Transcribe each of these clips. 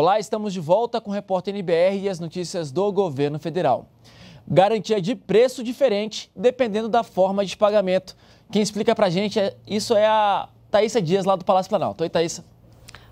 Olá, estamos de volta com o Repórter NBR e as notícias do governo federal. Garantia de preço diferente dependendo da forma de pagamento. Quem explica pra gente é, isso é a Thaisa Dias, lá do Palácio Planalto. Oi, Thaisa.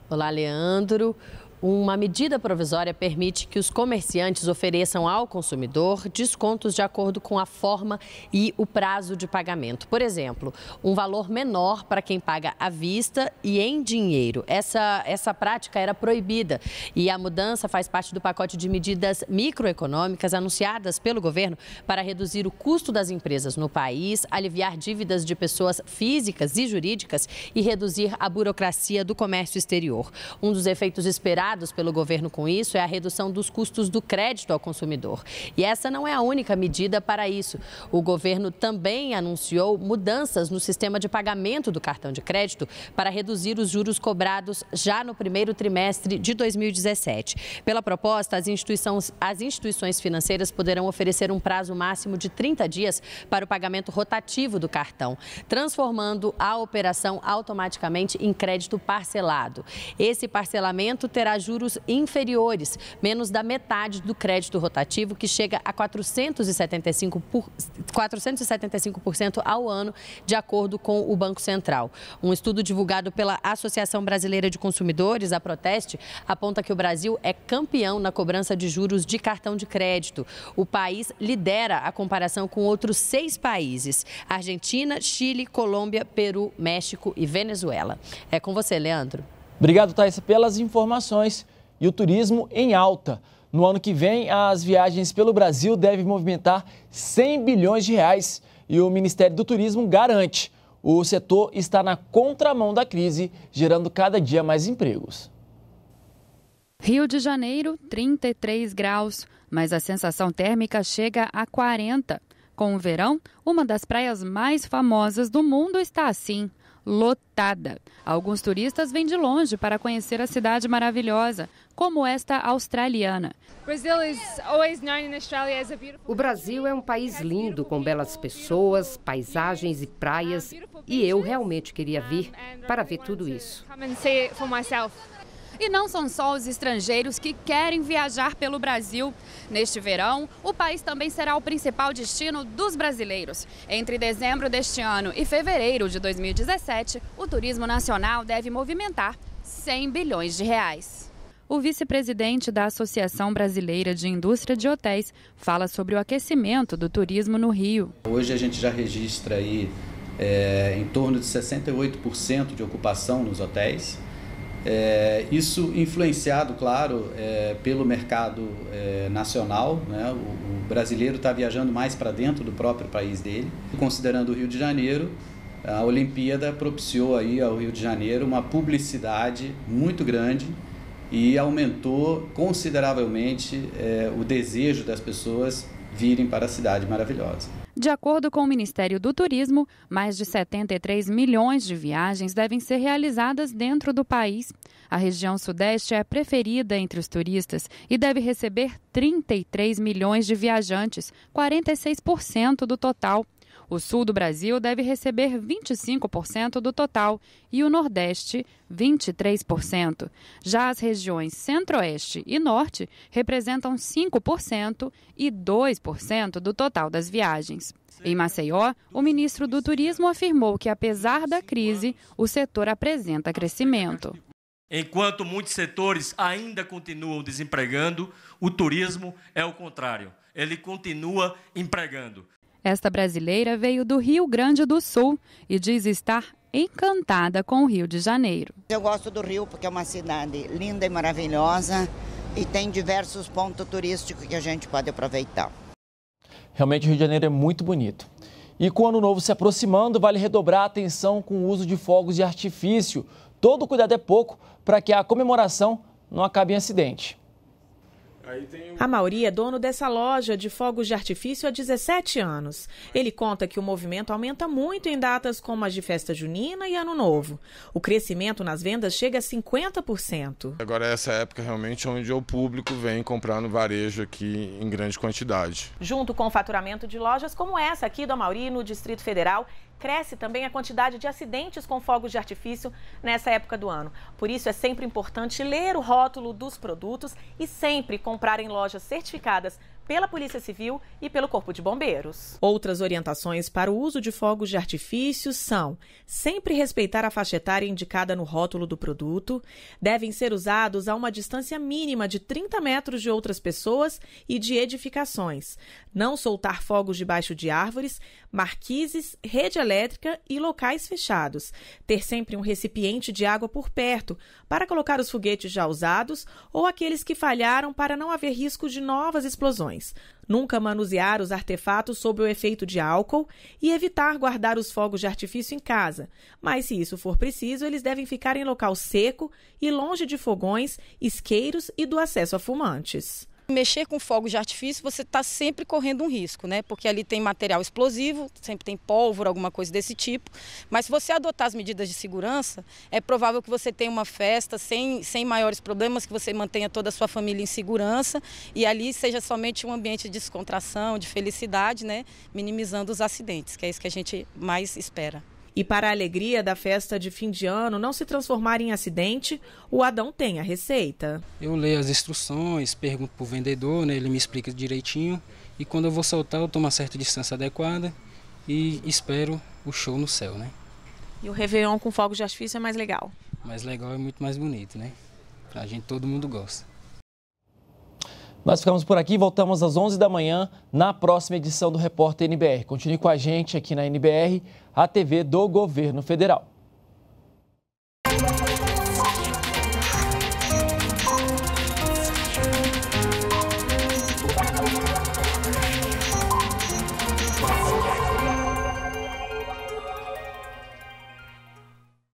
Olá, Leandro. Uma medida provisória permite que os comerciantes ofereçam ao consumidor descontos de acordo com a forma e o prazo de pagamento. Por exemplo, um valor menor para quem paga à vista e em dinheiro. Essa, essa prática era proibida e a mudança faz parte do pacote de medidas microeconômicas anunciadas pelo governo para reduzir o custo das empresas no país, aliviar dívidas de pessoas físicas e jurídicas e reduzir a burocracia do comércio exterior. Um dos efeitos esperados pelo governo com isso é a redução dos custos do crédito ao consumidor. E essa não é a única medida para isso. O governo também anunciou mudanças no sistema de pagamento do cartão de crédito para reduzir os juros cobrados já no primeiro trimestre de 2017. Pela proposta, as instituições, as instituições financeiras poderão oferecer um prazo máximo de 30 dias para o pagamento rotativo do cartão, transformando a operação automaticamente em crédito parcelado. Esse parcelamento terá juros inferiores, menos da metade do crédito rotativo, que chega a 475%, por, 475% ao ano, de acordo com o Banco Central. Um estudo divulgado pela Associação Brasileira de Consumidores, a Proteste, aponta que o Brasil é campeão na cobrança de juros de cartão de crédito. O país lidera a comparação com outros seis países: Argentina, Chile, Colômbia, Peru, México e Venezuela. É com você, Leandro. Obrigado, Thais, pelas informações e o turismo em alta. No ano que vem, as viagens pelo Brasil devem movimentar 100 bilhões de reais e o Ministério do Turismo garante. O setor está na contramão da crise, gerando cada dia mais empregos. Rio de Janeiro, 33 graus, mas a sensação térmica chega a 40. Com o verão, uma das praias mais famosas do mundo está assim lotada. Alguns turistas vêm de longe para conhecer a cidade maravilhosa, como esta australiana. O Brasil é um país lindo, com belas pessoas, paisagens e praias, e eu realmente queria vir para ver tudo isso. E não são só os estrangeiros que querem viajar pelo Brasil. Neste verão, o país também será o principal destino dos brasileiros. Entre dezembro deste ano e fevereiro de 2017, o turismo nacional deve movimentar 100 bilhões de reais. O vice-presidente da Associação Brasileira de Indústria de Hotéis fala sobre o aquecimento do turismo no Rio. Hoje a gente já registra aí é, em torno de 68% de ocupação nos hotéis. É, isso influenciado, claro, é, pelo mercado é, nacional. Né? O, o brasileiro está viajando mais para dentro do próprio país dele. Considerando o Rio de Janeiro, a Olimpíada propiciou aí ao Rio de Janeiro uma publicidade muito grande e aumentou consideravelmente é, o desejo das pessoas virem para a cidade maravilhosa. De acordo com o Ministério do Turismo, mais de 73 milhões de viagens devem ser realizadas dentro do país. A região Sudeste é preferida entre os turistas e deve receber 33 milhões de viajantes, 46% do total. O sul do Brasil deve receber 25% do total e o Nordeste, 23%. Já as regiões Centro-Oeste e Norte representam 5% e 2% do total das viagens. Em Maceió, o ministro do Turismo afirmou que, apesar da crise, o setor apresenta crescimento. Enquanto muitos setores ainda continuam desempregando, o turismo é o contrário. Ele continua empregando. Esta brasileira veio do Rio Grande do Sul e diz estar encantada com o Rio de Janeiro. Eu gosto do Rio porque é uma cidade linda e maravilhosa e tem diversos pontos turísticos que a gente pode aproveitar. Realmente o Rio de Janeiro é muito bonito. E com o ano novo se aproximando, vale redobrar a atenção com o uso de fogos de artifício. Todo cuidado é pouco para que a comemoração não acabe em acidente. A Mauri é dono dessa loja de fogos de artifício há 17 anos. Ele conta que o movimento aumenta muito em datas como as de festa junina e ano novo. O crescimento nas vendas chega a 50%. Agora é essa época realmente é onde o público vem comprar no varejo aqui em grande quantidade. Junto com o faturamento de lojas como essa aqui do Amauri, no Distrito Federal, cresce também a quantidade de acidentes com fogos de artifício nessa época do ano. Por isso é sempre importante ler o rótulo dos produtos e sempre comprar em lojas certificadas pela Polícia Civil e pelo Corpo de Bombeiros. Outras orientações para o uso de fogos de artifício são: sempre respeitar a faixa etária indicada no rótulo do produto, devem ser usados a uma distância mínima de 30 metros de outras pessoas e de edificações, não soltar fogos debaixo de árvores, marquises, rede elétrica e locais fechados, ter sempre um recipiente de água por perto para colocar os foguetes já usados ou aqueles que falharam para não haver risco de novas explosões nunca manusear os artefatos sob o efeito de álcool e evitar guardar os fogos de artifício em casa. Mas, se isso for preciso, eles devem ficar em local seco e longe de fogões, isqueiros e do acesso a fumantes. Mexer com fogos de artifício, você está sempre correndo um risco, né? Porque ali tem material explosivo, sempre tem pólvora, alguma coisa desse tipo. Mas se você adotar as medidas de segurança, é provável que você tenha uma festa sem, sem maiores problemas, que você mantenha toda a sua família em segurança e ali seja somente um ambiente de descontração, de felicidade, né? Minimizando os acidentes, que é isso que a gente mais espera e para a alegria da festa de fim de ano não se transformar em acidente, o Adão tem a receita. Eu leio as instruções, pergunto para o vendedor, né, ele me explica direitinho e quando eu vou soltar eu tomo a certa distância adequada e espero o show no céu, né? E o Réveillon com fogos de artifício é mais legal? Mais legal e é muito mais bonito, né? Pra gente todo mundo gosta. Nós ficamos por aqui, voltamos às 11 da manhã na próxima edição do Repórter NBR. Continue com a gente aqui na NBR, a TV do Governo Federal.